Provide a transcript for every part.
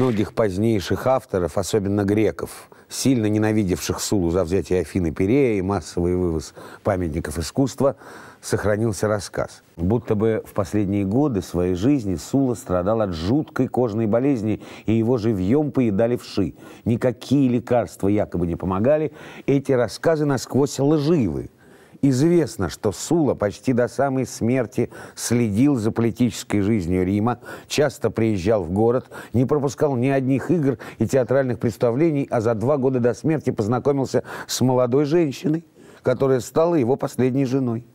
многих позднейших авторов, особенно греков, сильно ненавидевших Сулу за взятие Афины Пирея и массовый вывоз памятников искусства, сохранился рассказ. Будто бы в последние годы своей жизни Сула страдал от жуткой кожной болезни, и его живьем поедали вши. Никакие лекарства якобы не помогали. Эти рассказы насквозь лживы. Известно, что Сула почти до самой смерти следил за политической жизнью Рима, часто приезжал в город, не пропускал ни одних игр и театральных представлений, а за два года до смерти познакомился с молодой женщиной, которая стала его последней женой.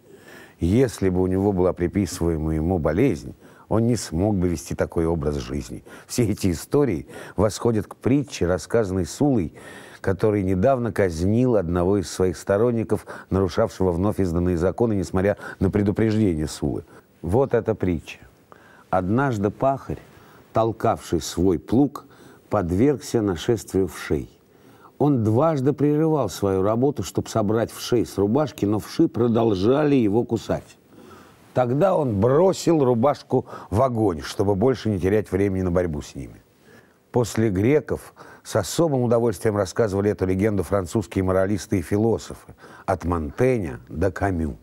Если бы у него была приписываемая ему болезнь, он не смог бы вести такой образ жизни. Все эти истории восходят к притче, рассказанной Сулой, который недавно казнил одного из своих сторонников, нарушавшего вновь изданные законы, несмотря на предупреждение Сулы. Вот эта притча. Однажды пахарь, толкавший свой плуг, подвергся нашествию вшей. Он дважды прерывал свою работу, чтобы собрать вшей с рубашки, но вши продолжали его кусать. Тогда он бросил рубашку в огонь, чтобы больше не терять времени на борьбу с ними. После греков с особым удовольствием рассказывали эту легенду французские моралисты и философы. От Монтеня до Камю.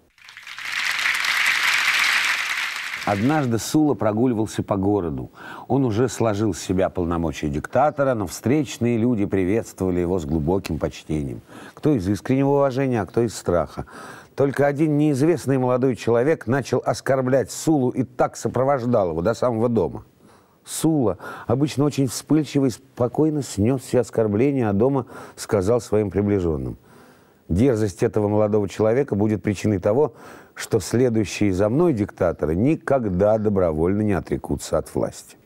Однажды Сула прогуливался по городу. Он уже сложил с себя полномочия диктатора, но встречные люди приветствовали его с глубоким почтением. Кто из искреннего уважения, а кто из страха. Только один неизвестный молодой человек начал оскорблять Сулу и так сопровождал его до самого дома. Сула, обычно очень вспыльчивый, спокойно снес все оскорбления, а дома сказал своим приближенным. Дерзость этого молодого человека будет причиной того, что следующие за мной диктаторы никогда добровольно не отрекутся от власти.